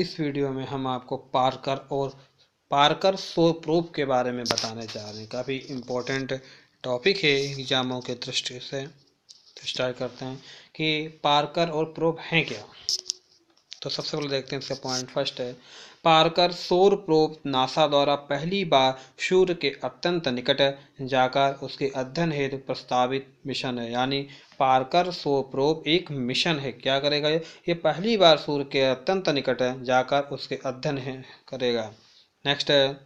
इस वीडियो में हम आपको पार्कर और पार्कर सो प्रूफ के बारे में बताने जा रहे हैं काफ़ी इम्पोर्टेंट टॉपिक है एग्ज़ामों के दृष्टि से स्टार्ट तो करते हैं कि पार्कर और प्रूफ हैं क्या तो सबसे पहले देखते हैं इसका पॉइंट फर्स्ट है पारकर सौर प्रोप नासा द्वारा पहली बार सूर्य के अत्यंत निकट जाकर उसके अध्ययन हेतु प्रस्तावित मिशन है यानी पारकर सौर प्रोप एक मिशन है क्या करेगा ये ये पहली बार सूर्य के अत्यंत निकट जाकर उसके अध्ययन करेगा नेक्स्ट है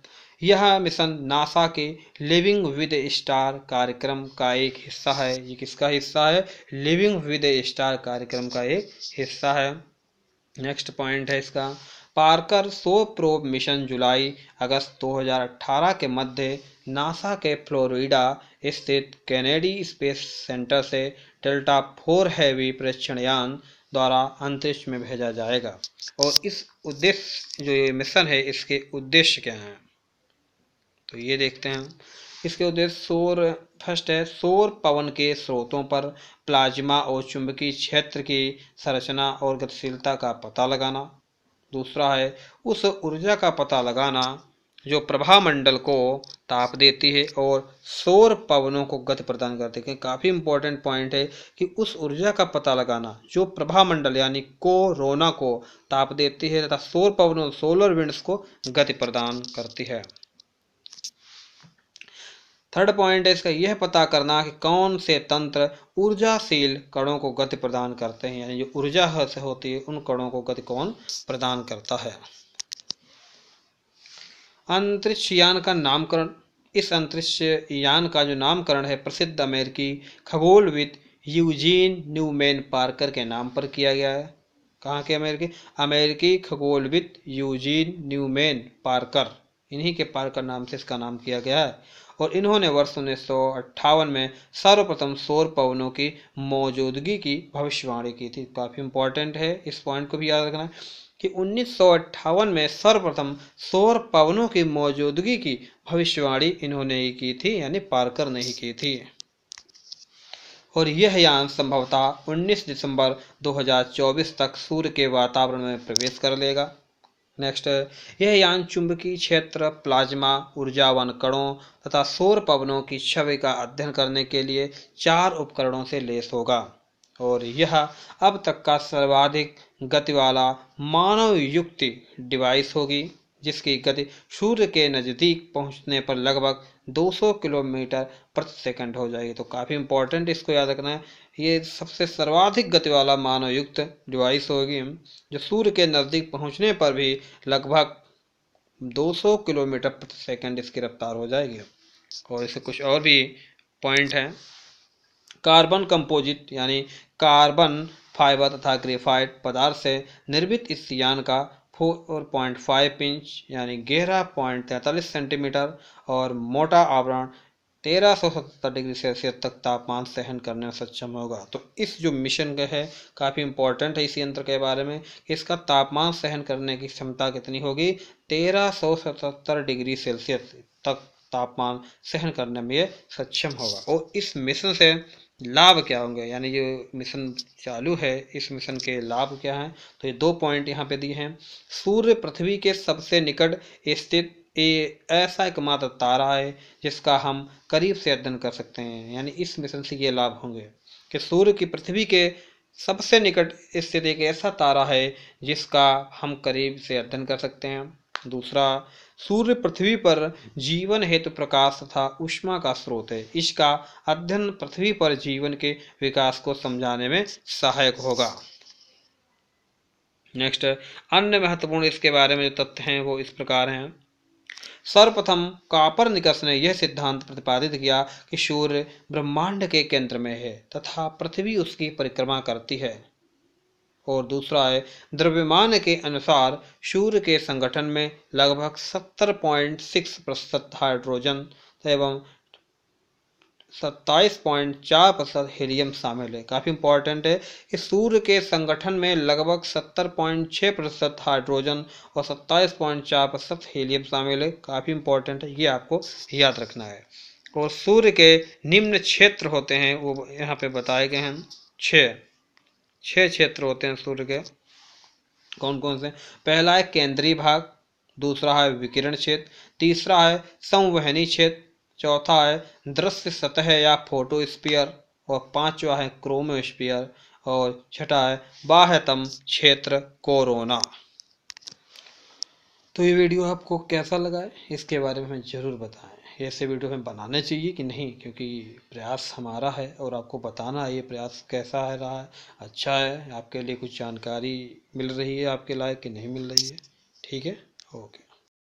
यह मिशन नासा के लिविंग विद स्टार कार्यक्रम का एक हिस्सा है ये किसका हिस्सा है लिविंग विद स्टार कार्यक्रम का एक हिस्सा है नेक्स्ट पॉइंट है इसका पार्कर सो प्रोब मिशन जुलाई अगस्त 2018 के मध्य नासा के फ्लोरिडा स्थित कैनेडी स्पेस सेंटर से डेल्टा फोर हैवी यान द्वारा अंतरिक्ष में भेजा जाएगा और इस उद्देश्य जो ये मिशन है इसके उद्देश्य क्या हैं तो ये देखते हैं इसके उद्देश्य सौर फर्स्ट है सौर पवन के स्रोतों पर प्लाज्मा और चुंबकीय क्षेत्र की संरचना और गतिशीलता का पता लगाना दूसरा है उस ऊर्जा का पता लगाना जो प्रभा मंडल को ताप देती है और सौर पवनों को गति प्रदान करती है काफ़ी इंपॉर्टेंट पॉइंट है कि उस ऊर्जा का पता लगाना जो प्रभा मंडल यानी को रोना को ताप देती है तथा सौर पवनों सोलर विंड्स को गति प्रदान करती है थर्ड पॉइंट है इसका यह पता करना कि कौन से तंत्र ऊर्जाशील कणों को गति प्रदान करते हैं यानी जो ऊर्जा से होती है उन कणों को गति कौन प्रदान करता है अंतरिक्ष यान का नामकरण इस अंतरिक्ष यान का जो नामकरण है प्रसिद्ध अमेरिकी खगोलविद यूजीन न्यूमैन पार्कर के नाम पर किया गया है कहाँ के अमेरिकी अमेरिकी खगोलविद यूजीन न्यूमैन पार्कर इन्हीं के पार्क का नाम से इसका नाम किया गया है और इन्होंने वर्ष उन्नीस में सर्वप्रथम सौर पवनों की मौजूदगी की भविष्यवाणी की थी काफ़ी इंपॉर्टेंट है इस पॉइंट को भी याद रखना है कि उन्नीस में सर्वप्रथम सौर पवनों की मौजूदगी की भविष्यवाणी इन्होंने ही की थी यानी पार्कर ने ही की थी और यह यान संभवतः 19 दिसंबर 2024 तक सूर्य के वातावरण में प्रवेश कर लेगा नेक्स्ट यह यान चुंबकीय क्षेत्र प्लाज्मा वन कणों तथा सौर पवनों की छवि का अध्ययन करने के लिए चार उपकरणों से लेस होगा और यह अब तक का सर्वाधिक गति वाला मानव युक्ति डिवाइस होगी जिसकी गति सूर्य के नज़दीक पहुंचने पर लगभग 200 किलोमीटर प्रति सेकंड हो जाएगी तो काफ़ी इंपॉर्टेंट इसको याद रखना है ये सबसे सर्वाधिक गति वाला मानवयुक्त डिवाइस होगी जो सूर्य के नज़दीक पहुंचने पर भी लगभग 200 किलोमीटर प्रति सेकंड इसकी रफ्तार हो जाएगी और इसे कुछ और भी पॉइंट हैं कार्बन कंपोजिट यानी कार्बन फाइबर तथा ग्रेफाइट पदार्थ से निर्मित इस यान का फोर पॉइंट फाइव इंच यानी गहरा पॉइंट तैंतालीस सेंटीमीटर और मोटा आवरण तेरह सौ सतहत्तर डिग्री सेल्सियस तक तापमान सहन करने में सक्षम होगा तो इस जो मिशन का है काफ़ी इंपॉर्टेंट है इस यंत्र के बारे में इसका तापमान सहन करने की क्षमता कितनी होगी तेरह सौ सतहत्तर डिग्री सेल्सियस तक तापमान सहन करने में ये सक्षम होगा और इस मिशन से लाभ क्या होंगे यानी जो मिशन चालू है इस मिशन के लाभ क्या हैं तो ये दो पॉइंट यहाँ पे दिए हैं सूर्य पृथ्वी के सबसे निकट स्थित ये ऐसा एकमात्र तारा है जिसका हम करीब से अध्ययन कर सकते हैं यानी इस मिशन से ये लाभ होंगे कि सूर्य की पृथ्वी के सबसे निकट स्थित एक ऐसा तारा है जिसका हम करीब से अध्ययन कर सकते हैं दूसरा सूर्य पृथ्वी पर जीवन हेतु प्रकाश तथा उष्मा का स्रोत है इसका अध्ययन पृथ्वी पर जीवन के विकास को समझाने में सहायक होगा नेक्स्ट अन्य महत्वपूर्ण इसके बारे में जो तथ्य हैं वो इस प्रकार हैं सर्वप्रथम कापर निकस ने यह सिद्धांत प्रतिपादित किया कि सूर्य ब्रह्मांड के केंद्र में है तथा पृथ्वी उसकी परिक्रमा करती है और दूसरा है द्रव्यमान के अनुसार सूर्य के संगठन में लगभग 70.6 प्रतिशत हाइड्रोजन एवं 27.4 प्रतिशत हीलियम शामिल है काफ़ी इंपॉर्टेंट है कि सूर्य के संगठन में लगभग 70.6 प्रतिशत हाइड्रोजन और 27.4 प्रतिशत हीलियम शामिल है काफ़ी इंपॉर्टेंट है ये आपको याद रखना है और सूर्य के निम्न क्षेत्र होते हैं वो यहाँ पे बताए गए हैं छः छह क्षेत्र होते हैं सूर्य के कौन कौन से पहला है केंद्रीय भाग दूसरा है विकिरण क्षेत्र तीसरा है संवहनी क्षेत्र चौथा है दृश्य सतह या फोटोस्पियर और पांचवा है क्रोमोस्पियर और छठा है बाह्यतम क्षेत्र कोरोना तो ये वीडियो आपको कैसा लगा है इसके बारे में ज़रूर बताएं ऐसे वीडियो हमें बनाने चाहिए कि नहीं क्योंकि प्रयास हमारा है और आपको बताना है ये प्रयास कैसा है रहा है अच्छा है आपके लिए कुछ जानकारी मिल रही है आपके लायक कि नहीं मिल रही है ठीक है ओके